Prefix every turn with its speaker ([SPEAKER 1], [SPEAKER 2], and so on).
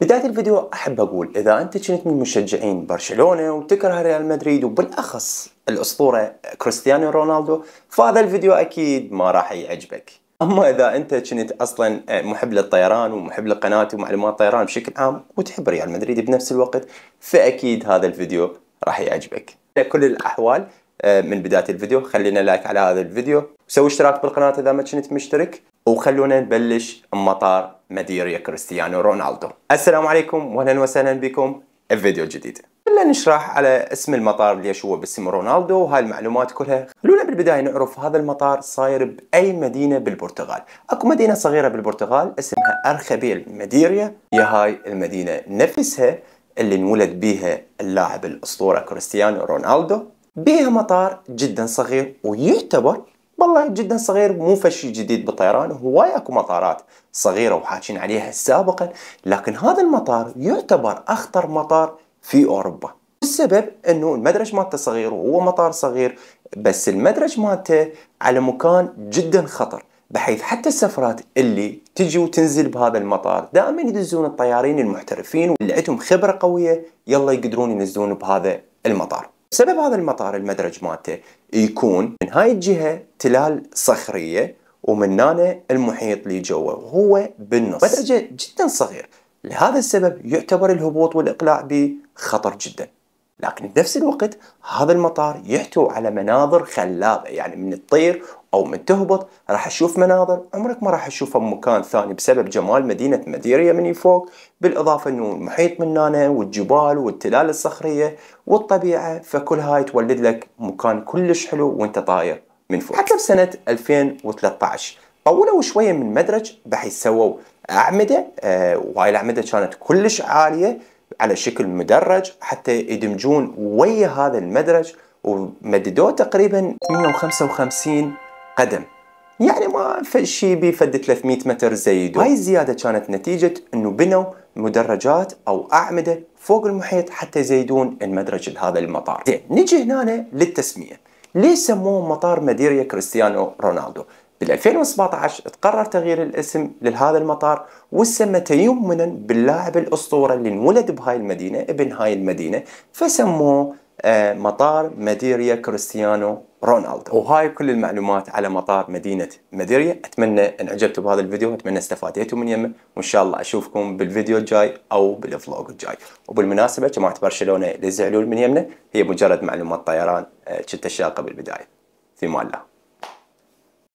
[SPEAKER 1] بداية الفيديو أحب أقول إذا أنت كنت من مشجعين برشلونة وتكره ريال مدريد وبالأخص الأسطورة كريستيانو رونالدو فهذا الفيديو أكيد ما راح يعجبك أما إذا أنت كنت أصلا آه، محب للطيران ومحب للقناة ومعلومات الطيران بشكل عام وتحب ريال مدريد بنفس الوقت فأكيد هذا الفيديو راح يعجبك كل الأحوال آه، من بداية الفيديو خلينا لايك على هذا الفيديو وسوي اشتراك بالقناة إذا ما كنت مشترك وخلونا نبلش بمطار مديريا كريستيانو رونالدو السلام عليكم واهلا وسهلا بكم في فيديو جديد خلينا نشرح على اسم المطار ليش هو باسم رونالدو وهاي المعلومات كلها خلونا بالبدايه نعرف هذا المطار صاير باي مدينه بالبرتغال اكو مدينه صغيره بالبرتغال اسمها ارخبيل مديريا هي هاي المدينه نفسها اللي انولد بيها اللاعب الاسطوره كريستيانو رونالدو بيها مطار جدا صغير ويعتبر والله جدا صغير مو فشي جديد بالطيران هواي اكو مطارات صغيرة وحاكين عليها سابقا لكن هذا المطار يعتبر اخطر مطار في اوروبا السبب انه المدرج مالته صغير وهو مطار صغير بس المدرج مالته على مكان جدا خطر بحيث حتى السفرات اللي تجي وتنزل بهذا المطار دائما يدزون الطيارين المحترفين واللي عندهم خبره قويه يلا يقدرون ينزلون بهذا المطار سبب هذا المطار المدرج مالته يكون من هاي الجهة تلال صخرية ومن هنا المحيط اللي جوه وهو بالنص مدرجة جدا صغير لهذا السبب يعتبر الهبوط والإقلاع به خطر جدا لكن بنفس الوقت هذا المطار يحتوي على مناظر خلابة يعني من تطير أو من تهبط راح أشوف مناظر عمرك ما راح تشوفها بمكان ثاني بسبب جمال مدينة مديريا من فوق بالإضافة أنه المحيط من هنا والجبال والتلال الصخرية والطبيعة فكل هاي تولد لك مكان كلش حلو وانت طاير من فوق حتى بسنة 2013 طولوا شوية من مدرج بحيث سووا أعمدة آه وهاي الأعمدة كانت كلش عالية على شكل مدرج حتى يدمجون ويا هذا المدرج ومددوه تقريبا 855 قدم يعني ما شيء بفد 300 متر زيدوا هاي الزيادة كانت نتيجة انه بنوا مدرجات او اعمدة فوق المحيط حتى يزيدون المدرج لهذا المطار زين نجي هنا للتسمية ليش سموه مطار مديريا كريستيانو رونالدو بال 2017 تقرر تغيير الاسم لهذا المطار وسمى تيمنا باللاعب الاسطوره اللي انولد بهاي المدينه ابن هاي المدينه فسموه آه، مطار مديريا كريستيانو رونالدو وهاي كل المعلومات على مطار مدينة مديريا أتمنى أن عجبتوا بهذا الفيديو أتمنى استفاديتوا من يمه وإن شاء الله أشوفكم بالفيديو الجاي أو بالفلوج الجاي وبالمناسبة جماعة برشلونة اللي زعلوا من يمنا هي مجرد معلومات طيران آه، كنت قبل بالبداية في الله